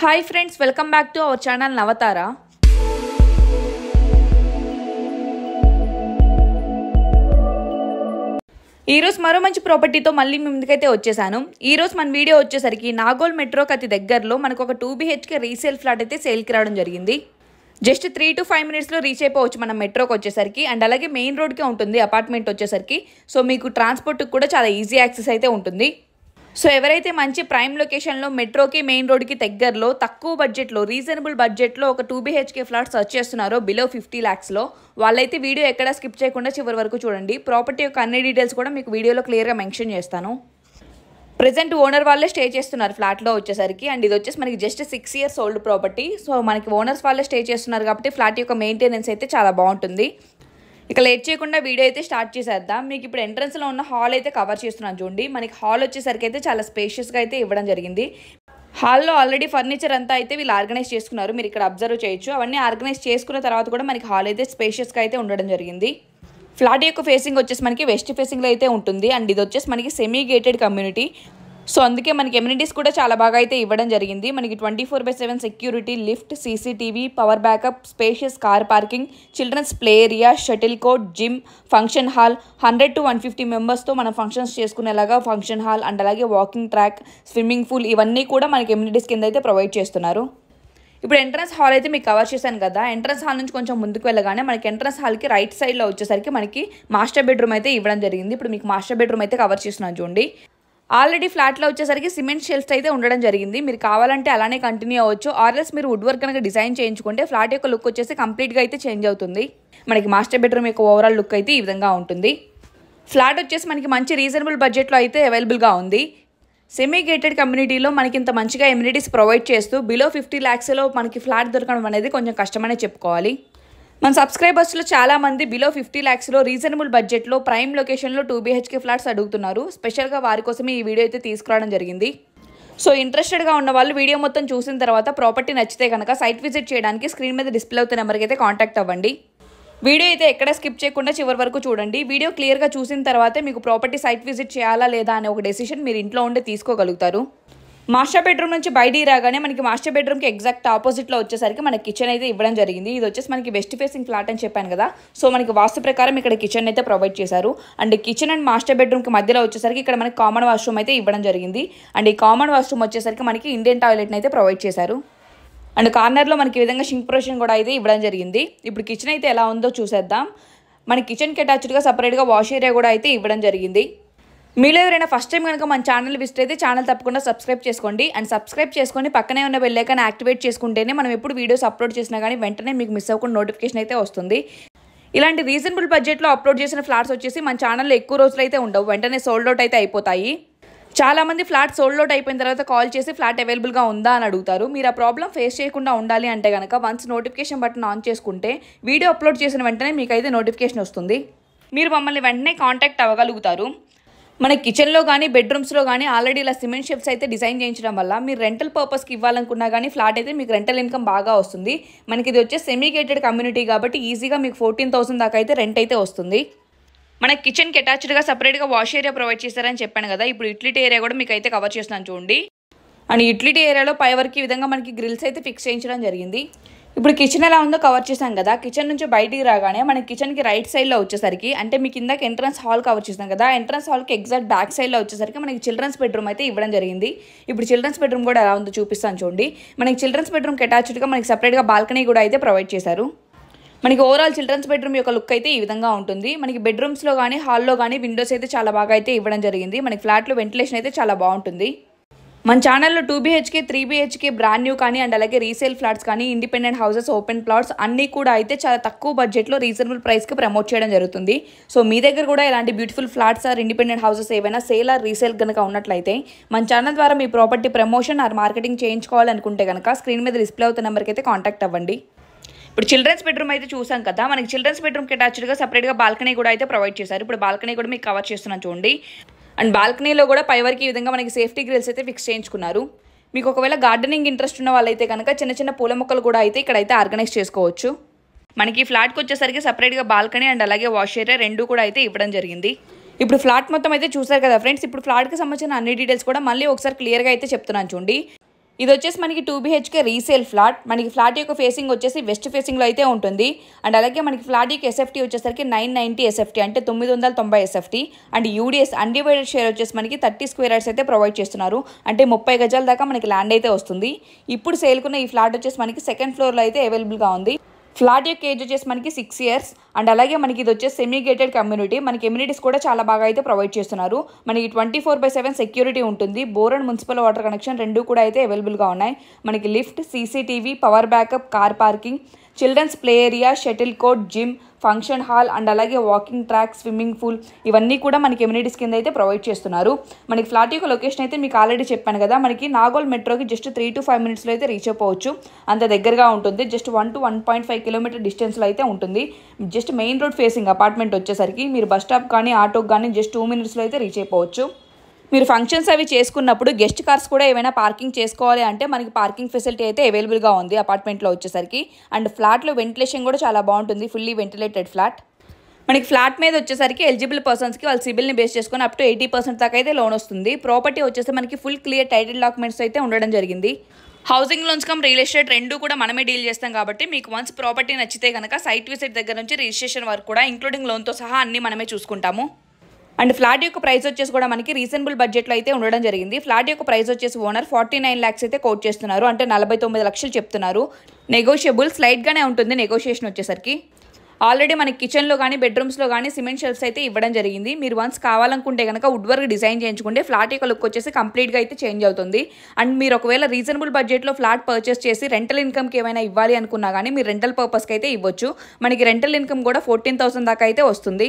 hi friends welcome back to our channel Navatara ఈరోజు మరో మంచి ప్రాపర్టీతో మళ్ళీ మీ ముందుకైతే వచ్చేసాను ఈరోజు మన వీడియో వచ్చేసరికి నాగోల్ మెట్రోకి కతి దగ్గరలో మనకు ఒక టూ బీహెచ్కే రీసేల్ ఫ్లాట్ అయితే సేల్కి రావడం జరిగింది జస్ట్ త్రీ టు ఫైవ్ మినిట్స్లో రీచ్ అయిపోవచ్చు మనం మెట్రోకి వచ్చేసరికి అండ్ అలాగే మెయిన్ రోడ్కే ఉంటుంది అపార్ట్మెంట్ వచ్చేసరికి సో మీకు ట్రాన్స్పోర్ట్కి కూడా చాలా ఈజీ యాక్సెస్ అయితే ఉంటుంది సో ఎవరైతే మంచి ప్రైమ్ లొకేషన్లో మెట్రోకి మెయిన్ రోడ్కి దగ్గరలో తక్కువ బడ్జెట్లో రీజనబుల్ బడ్జెట్లో ఒక టూ బీహెచ్కే ఫ్లాట్ సర్చ్ చేస్తున్నారో బిలో ఫిఫ్టీ ల్యాక్స్లో వాళ్ళైతే వీడియో ఎక్కడా స్కిప్ చేయకుండా చివరి వరకు చూడండి ప్రాపర్టీ యొక్క అన్ని డీటెయిల్స్ కూడా మీకు వీడియోలో క్లియర్గా మెన్షన్ చేస్తాను ప్రజెంట్ ఓనర్ వాళ్ళే స్టే చేస్తున్నారు ఫ్లాట్లో వచ్చేసరికి అండ్ ఇది వచ్చేసి మనకి just six years old property so మనకి ఓనర్స్ వాళ్ళే స్టే చేస్తున్నారు కాబట్టి ఫ్లాట్ యొక్క మెయింటెనెన్స్ అయితే చాలా బాగుంటుంది ఇక లేట్ చేయకుండా వీడియో అయితే స్టార్ట్ చేసేద్దాం మీకు ఇప్పుడు ఎంట్రన్స్లో ఉన్న హాల్ అయితే కవర్ చేస్తున్నాను చూడండి మనకి హాల్ వచ్చేసరికి అయితే చాలా స్పేషియస్గా అయితే ఇవ్వడం జరిగింది హాల్లో ఆల్రెడీ ఫర్నిచర్ అంతా అయితే వీళ్ళు ఆర్గనైజ్ చేసుకున్నారు మీరు ఇక్కడ అబ్జర్వ్ చేయొచ్చు అవన్నీ ఆర్గనైజ్ చేసుకున్న తర్వాత కూడా మనకి హాల్ అయితే స్పేషియస్గా అయితే ఉండడం జరిగింది ఫ్లాట్ యొక్క ఫేసింగ్ వచ్చేసి మనకి వెస్ట్ ఫేసింగ్లో అయితే ఉంటుంది అండ్ ఇది వచ్చేసి మనకి సెమీ గేటెడ్ కమ్యూనిటీ సో అందుకే మనకి ఎమ్యూనిటీస్ కూడా చాలా బాగా అయితే ఇవ్వడం జరిగింది మనకి twenty four by seven security lift CCTV power backup spacious car parking children's play area shuttle court gym function hall hundred to one fifty మెంబర్స్తో మనం ఫంక్షన్స్ చేసుకునేలాగా ఫంక్షన్ హాల్ అండ్ అలాగే వాకింగ్ ట్రాక్ స్విమ్మింగ్ పూల్ ఇవన్నీ కూడా మనకి amenities కింద అయితే provide చేస్తున్నారు ఇప్పుడు ఎంట్రన్స్ హాల్ అయితే మీకు కవర్ చేశాను కదా ఎంట్రన్స్ హాల్ నుంచి కొంచెం ముందుకు వెళ్ళగానే మనకి ఎంట్రన్స్ హాల్కి రైట్ సైడ్లో వచ్చేసరికి మనకి మాస్టర్ బెడ్రూమ్ అయితే ఇవ్వడం జరిగింది ఇప్పుడు మీకు మాస్టర్ బెడ్రూమ్ అయితే కవర్ చేస్తున్నాను చూడండి ఆల్రెడీ ఫ్లాట్లో వచ్చేసరికి సిమెంట్ షెల్ఫ్స్ అయితే ఉండడం జరిగింది మీరు కావాలంటే అలానే కంటిన్యూ అవ్వచ్చు ఆర్ఎస్ మీరు వుడ్ వర్క్ కనుక డిజైన్ చేయించుకుంటే ఫ్లాట్ యొక్క లుక్ వచ్చేసి కంప్లీట్గా అయితే చేంజ్ అవుతుంది మనకి మాస్టర్ బెడ్రూమ్ యొక్క ఓవరాల్ లుక్ అయితే ఈ విధంగా ఉంటుంది ఫ్లాట్ వచ్చేసి మనకి మంచి రీజనబుల్ బడ్జెట్లో అయితే అవైలబుల్గా ఉంది సెమీ గేటెడ్ కమ్యూనిటీలో మనకి ఇంత మంచిగా ఎమ్యూనిటీస్ ప్రొవైడ్ చేస్తూ బిలో ఫిఫ్టీ ల్యాక్స్లో మనకి ఫ్లాట్ దొరకడం అనేది కొంచెం కష్టమనే చెప్పుకోవాలి మన సబ్స్క్రైబర్స్లో చాలా మంది బిలో ఫిఫ్టీ ల్యాక్స్లో రీజనబుల్ బడ్జెట్లో ప్రైమ్ లొకేషన్లో టూ బీహెచ్కే ఫ్లాట్స్ అడుగుతున్నారు స్పెషల్గా వారి కోసమే ఈ వీడియో అయితే తీసుకురావడం జరిగింది సో ఇంట్రెస్టెడ్గా ఉన్న వాళ్ళు వీడియో మొత్తం చూసిన తర్వాత ప్రాపర్టీ నచ్చితే కనుక సైట్ విజిట్ చేయడానికి స్క్రీన్ మీద డిస్ప్లే అవుతున్న నెంబర్కి అయితే కాంటాక్ట్ అవ్వండి వీడియో అయితే ఎక్కడ స్కిప్ చేయకుండా చివరి వరకు చూడండి వీడియో క్లియర్గా చూసిన తర్వాతే మీకు ప్రాపర్టీ సైట్ విజిట్ చేయాలా లేదా అనే ఒక డెసిషన్ మీరు ఇంట్లో ఉండి తీసుకోగలుగుతారు మాస్టర్ బెడ్రూమ్ నుంచి బయటికి రాగానే మనకి మాస్టర్ బెడ్రూమ్కి ఎగ్జాక్ట్ ఆపోజిట్లో వచ్చేసరికి మనకి కిచెన్ అయితే ఇవ్వడం జరిగింది ఇది వచ్చేసి మనకి వెస్ట్ ఫేసింగ్ ఫ్లాట్ అని చెప్పాను కదా సో మనకి వాస్తు ప్రకారం ఇక్కడ కిచెన్ అయితే ప్రొవైడ్ చేశారు అండ్ కిచెన్ అండ్ మాస్టర్ బెడ్రూమ్కి మధ్యలో వచ్చేసరికి ఇక్కడ మనకి కామన్ వాష్రూమ్ అయితే ఇవ్వడం జరిగింది అండ్ ఈ కామన్ వాష్రూమ్ వచ్చేసరికి మనకి ఇండియన్ టాయిలెట్ని అయితే ప్రొవైడ్ చేశారు అండ్ కార్నర్లో మనకి విధంగా షింక్ ప్రొషన్ కూడా అయితే ఇవ్వడం జరిగింది ఇప్పుడు కిచెన్ అయితే ఎలా ఉందో చూసేద్దాం మన కిచెన్కి అటాచ్డ్గా సపరేట్గా వాష్ ఏరియా కూడా అయితే ఇవ్వడం జరిగింది మీలో ఎవరైనా ఫస్ట్ టైం కనుక మన ఛానల్ విజిట్ అయితే ఛానల్ తప్పకుండా సబ్స్క్రైబ్ చేసుకోండి అండ్ సబ్స్క్రైబ్ చేసుకొని పక్కనే ఉన్న బెల్లైకాన్ని యాక్టివేట్ చేసుకుంటేనే మనం ఎప్పుడు వీడియోస్ అప్లోడ్ చేసినా కానీ వెంటనే మీకు మిస్ అవ్వకుండా నోటిఫికేషన్ అయితే వస్తుంది ఇలాంటి రీజనబుల్ బడ్జెట్లో అప్లోడ్ చేసిన ఫ్లాట్స్ వచ్చేసి మన ఛానల్లో ఎక్కువ రోజులు అయితే ఉండవు వెంటనే సోల్డ్ అవుట్ అయితే అయిపోతాయి చాలామంది ఫ్లాట్ సోల్డ్ అవుట్ అయిపోయిన తర్వాత కాల్ చేసి ఫ్లాట్ అవైలబుల్గా ఉందా అని అడుగుతారు మీరు ఆ ప్రాబ్లం ఫేస్ చేయకుండా ఉండాలి అంటే కనుక వన్స్ నోటిఫికేషన్ బటన్ ఆన్ చేసుకుంటే వీడియో అప్లోడ్ చేసిన వెంటనే మీకైతే నోటిఫికేషన్ వస్తుంది మీరు మమ్మల్ని వెంటనే కాంటాక్ట్ అవ్వగలుగుతారు మన కిచెన్లో కానీ బెడ్రూమ్స్లో కానీ ఆల్రెడీ ఇలా సిమెంట్ షెప్స్ అయితే డిజైన్ చేయించడం వల్ల మీరు రెంటల్ పర్పస్కి ఇవ్వాలనుకున్నా కానీ ఫ్లాట్ అయితే మీకు రెంటల్ ఇన్కమ్ బాగా వస్తుంది మనకి ఇది వచ్చే సెమీగేటెడ్ కమ్యూనిటీ కాబట్టి ఈజీగా మీకు ఫోర్టీన్ థౌసండ్ దాకా అయితే రెంట్ అయితే వస్తుంది మన కిచెన్కి అటాచ్డ్గా సపరేట్గా వాష్ ఏరియా ప్రొవైడ్ చేశారని చెప్పాను కదా ఇప్పుడు ఇట్లీటీ ఏరియా కూడా మీకు అయితే కవర్ చేస్తున్నాను చూడండి అండ్ యుటిలిటీ ఏరియాలో పై వరకు ఈ విధంగా మనకి గ్రిల్స్ అయితే ఫిక్స్ చేయించడం జరిగింది ఇప్పుడు కిచెన్ ఎలా ఉందో కవర్ చేశాం కదా కిచెన్ నుంచి బయటికి రాగానే మన కిచెన్కి రైట్ సైడ్లో వచ్చేసరికి అంటే మీ కిందకి ఎంట్రన్స్ హాల్ కవర్ చేసాం కదా ఎంట్రన్స్ హాల్కి ఎగ్జాక్ట్ బ్యాక్ సైడ్లో వచ్చేసరికి మనకి చిల్డ్రన్స్ బెడ్రూమ్ అయితే ఇవ్వడం జరిగింది ఇప్పుడు చిల్డ్రన్స్ బెడ్రూమ్ కూడా ఎలా ఉందో చూపిస్తాను చూడండి మనకి చిల్డ్రన్స్ బెడ్రూమ్కి అటాచ్డ్గా మనకి సపరేట్గా బాల్కనీ కూడా అయితే ప్రొవైడ్ చేశారు మనకి ఓవరాల్ చిల్డ్రన్స్ బెడ్రూమ్ యొక్క లుక్ అయితే ఈ విధంగా ఉంటుంది మనకి బెడ్రూమ్స్లో కానీ హాల్లో కానీ విండోస్ అయితే చాలా బాగా అయితే ఇవ్వడం జరిగింది మనకి ఫ్లాట్లో వెంటిలేషన్ అయితే చాలా బాగుంటుంది మన ఛానల్లో two BHK three BHK brand new కానీ అండ్ అలాగే రీసేల్ ఫ్లాట్స్ కానీ ఇండిపెండెంట్ హౌసెస్ ఓపెన్ ప్లాట్స్ అన్నీ కూడా అయితే చాలా తక్కువ బడ్జెట్లో రీజనబుల్ ప్రైస్కి ప్రమోట్ చేయడం జరుగుతుంది సో మీ దగ్గర కూడా ఇలాంటి beautiful flats or independent houses ఏవైనా సేల్ ఆర్ రీసేల్ కనుక ఉన్నట్లయితే మన ఛానల్ ద్వారా మీ ప్రాపర్టీ ప్రమోషన్ ఆర్ మార్కెటింగ్ చేయించుకోవాలనుకుంటే కనుక స్క్రీన్ మీద డిస్ప్లే అవుతున్న నెంబర్కి అయితే కాంటాక్ట్ అవ్వండి ఇప్పుడు చిల్డ్రన్స్ బెడ్రూమ్ అయితే చూసాం కదా మనకి చిల్డ్రన్స్ బెడ్రూమ్కి అటాచ్డ్గా సపరేట్గా బాల్కనీ కూడా అయితే ప్రొవైడ్ చేశారు ఇప్పుడు బాల్కనీ కూడా మీకు కవర్ చేస్తున్నాను చూడండి అండ్ బాల్కనీలో కూడా వరకు ఈ విధంగా మనకి సేఫ్టీ గ్రిల్స్ అయితే ఫిక్స్ చేయించుకున్నారు మీకు ఒకవేళ గార్డెనింగ్ ఇంట్రెస్ట్ ఉన్న వాళ్ళైతే కనుక చిన్న చిన్న పూల మొక్కలు కూడా అయితే ఇక్కడైతే ఆర్గనైజ్ చేసుకోవచ్చు మనకి ఫ్లాట్కి వచ్చేసరికి సపరేట్గా బాల్కనీ అండ్ అలాగే వాష్ ఏరియా రెండు కూడా అయితే ఇవ్వడం జరిగింది ఇప్పుడు ఫ్లాట్ మొత్తం అయితే చూసారు కదా ఫ్రెండ్స్ ఇప్పుడు ఫ్లాట్కి సంబంధించిన అన్ని డీటెయిల్స్ కూడా మళ్ళీ ఒకసారి క్లియర్గా అయితే చెప్తున్నాను చూడండి ఇది వచ్చేసి మనకి టూ బిహెచ్కే రీసేల్ ఫ్లాట్ మనకి ఫ్లాట్ యొక్క ఫేసింగ్ వచ్చేసి వెస్ట్ ఫేసింగ్లో అయితే ఉంటుంది అండ్ అలాగే మనకి ఫ్లాట్ యొక్క ఎస్ఎఫ్టీ వచ్చేసరికి నైన్ నైంటీ ఎస్ఎఫ్టీ అంటే తొమ్మిది వందల తొంభై SFT and UDS undivided share వచ్చేసి మనకి థర్టీ స్క్వేర్ యార్డ్స్ అయితే ప్రొవైడ్ చేస్తున్నారు అంటే ముప్పై గజాల దాకా మనకి ల్యాండ్ అయితే వస్తుంది ఇప్పుడు సేల్కున్న ఈ ఫ్లాట్ వచ్చేసి మనకి సెకండ్ ఫ్లోర్లో అయితే అవైలబుల్గా ఉంది ఫ్లాట్ యొక్క ఏజ్ వచ్చేసి మనకి సిక్స్ ఇయర్స్ అండ్ అలాగే మనకి ఇది వచ్చే సెమీ గేటెడ్ కమ్యూనిటీ మనకి ఎమ్యూనిటీస్ కూడా చాలా బాగా అయితే ప్రొవైడ్ చేస్తున్నారు మనకి twenty four by seven security ఉంటుంది bore and municipal water connection రెండు కూడా అయితే అవైలబుల్గా ఉన్నాయి మనకి lift CCTV power backup car parking children's play area shuttle court gym function hall and అలాగే వాకింగ్ ట్రాక్ స్విమ్మింగ్ పూల్ ఇవన్నీ కూడా మనకి ఎమ్యూనిటీస్ కింద అయితే ప్రొవైడ్ చేస్తున్నారు మనకి ఫ్లాట్ యొక్క లొకేషన్ అయితే మీకు ఆల్రెడీ చెప్పాను కదా మనకి నాగోల్ మెట్రోకి జస్ట్ త్రీ టు ఫైవ్ మినిట్స్లో అయితే రీచ్ అయిపోవచ్చు అంత దగ్గరగా ఉంటుంది just one to one point five kilometer డిస్టెన్స్లో అయితే ఉంటుంది just main road facing apartment వచ్చేసరికి మీరు బస్ స్టాప్ కానీ ఆటోకి కానీ జస్ట్ టూ మినిట్స్లో అయితే రీచ్ అయిపోవచ్చు మీరు ఫంక్షన్స్ అవి చేసుకున్నప్పుడు గెస్ట్ కార్స్ కూడా ఏమైనా పార్కింగ్ చేసుకోవాలి అంటే మనకి పార్కింగ్ ఫెసిలిటీ అయితే అవైలబుల్గా ఉంది అపార్ట్మెంట్లో వచ్చేసరికి అండ్ ఫ్లాట్లో వెంటిలేషన్ కూడా చాలా బాగుంటుంది ఫుల్లీ వెంటిలేటెడ్ ఫ్లాట్ మనకి ఫ్లాట్ మీద వచ్చేసరికి ఎలిజిబుల్ పర్సన్స్కి వాళ్ళ సిబిల్ని బేస్ చేసుకొని అప్ టు ఎయిటీ పర్సెంట్ దాకా అయితే లోన్ వస్తుంది ప్రాపర్టీ వచ్చేసి మనకి ఫుల్ క్లియర్ టైటిల్ డాక్యుమెంట్స్ అయితే ఉండడం జరిగింది housing loans come real estate రెండు కూడా మనమే డీల్ చేస్తాం కాబట్టి మీకు వన్స్ ప్రాపర్టీ నచ్చితే కనుక సైట్ విసిట్ దగ్గర నుంచి రిజిస్ట్రేషన్ వరకు కూడా ఇంక్లూడింగ్ లోన్తో సహా అన్ని మనమే చూసుకుంటాము అండ్ ఫ్లాట్ యొక్క ప్రైస్ వచ్చేసి కూడా మనకి రీజనబుల్ బడ్జెట్లో అయితే ఉండడం జరిగింది ఫ్లాట్ యొక్క ప్రైస్ వచ్చేసి ఓనర్ ఫార్టీ నైన్ ల్యాక్స్ అయితే కోట్ చేస్తున్నారు అంటే నలభై తొమ్మిది లక్షలు చెప్తున్నారు నెగోషియబుల్ స్లైట్గానే ఉంటుంది నెగోషియేషన్ వచ్చేసరికి ఆల్రెడీ మనకి కిచెన్లో కానీ బెడ్రూమ్స్లో కానీ సిమెంట్ షెల్ఫ్స్ అయితే ఇవ్వడం జరిగింది మీరు వన్స్ కావాలనుకుంటే కనుక వుడ్ వర్క్ డిజైన్ చేయించుకుంటే ఫ్లాట్ యొక్క లుక్ వచ్చేసి కంప్లీట్గా అయితే చేంజ్ అవుతుంది అండ్ మీరు ఒకవేళ రీజనబుల్ బడ్జెట్లో ఫ్లాట్ పర్చేస్ చేసి రెంటల్ ఇన్కమ్కి ఏమైనా ఇవ్వాలి అనుకున్నా కానీ మీరు రెంటల్ పర్పస్కి అయితే ఇవ్వచ్చు మనకి రెంటల్ ఇన్కమ్ కూడా ఫోర్టీన్ థౌసండ్ దాకా అయితే వస్తుంది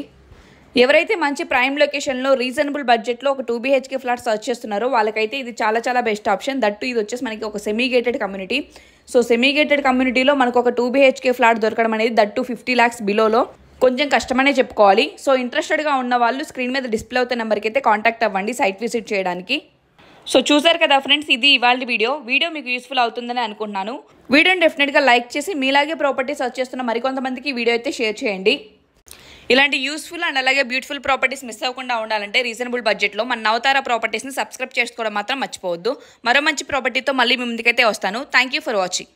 ఎవరైతే మంచి ప్రైమ్ లొకేషన్లో రీజనబుల్ బడ్జెట్లో ఒక టూ బీహెచ్కే ఫ్లాట్ సర్చ్ చేస్తున్నారో వాళ్ళకైతే ఇది చాలా చాలా బెస్ట్ ఆప్షన్ దట్టు ఇది వచ్చేసి మనకి ఒక semi gated community so semi gated కమ్యూనిటీలో మనకు ఒక టూ బీహెచ్కే ఫ్లాట్ దొరకడం అనేది దట్టు ఫిఫ్టీ ల్యాక్స్ బిలోలో కొంచెం కష్టమనే చెప్పుకోవాలి సో ఇంట్రెస్టెడ్గా ఉన్న వాళ్ళు స్క్రీన్ మీద డిస్ప్లే అవుతున్న నెంబర్కి అయితే కాంటాక్ట్ అవ్వండి సైట్ విజిట్ చేయడానికి సో చూసారు కదా ఫ్రెండ్స్ ఇది ఇవాళ వీడియో వీడియో మీకు యూస్ఫుల్ అవుతుందని అనుకుంటున్నాను వీడియోని డెఫినెట్గా లైక్ చేసి మీలాగే ప్రాపర్టీ సర్చ్ చేస్తున్న మరికొంతమందికి వీడియో అయితే షేర్ చేయండి ఇలాంటి యూస్ఫుల్ అండ్ అలాగే బ్యూటిఫుల్ ప్రాపర్టీస్ మిస్ అవ్వకుండా ఉండాలంటే రీజనబుల్ బడ్జెట్లో మన నవతార ప్రాపర్టీస్ని సబ్స్క్రైబ్ చేసుకోవడం మాత్రం మర్చిపోవద్దు మరో మంచి ప్రాపర్టీతో మళ్ళీ మీ ముందుకైతే వస్తాను థ్యాంక్ ఫర్ వాచింగ్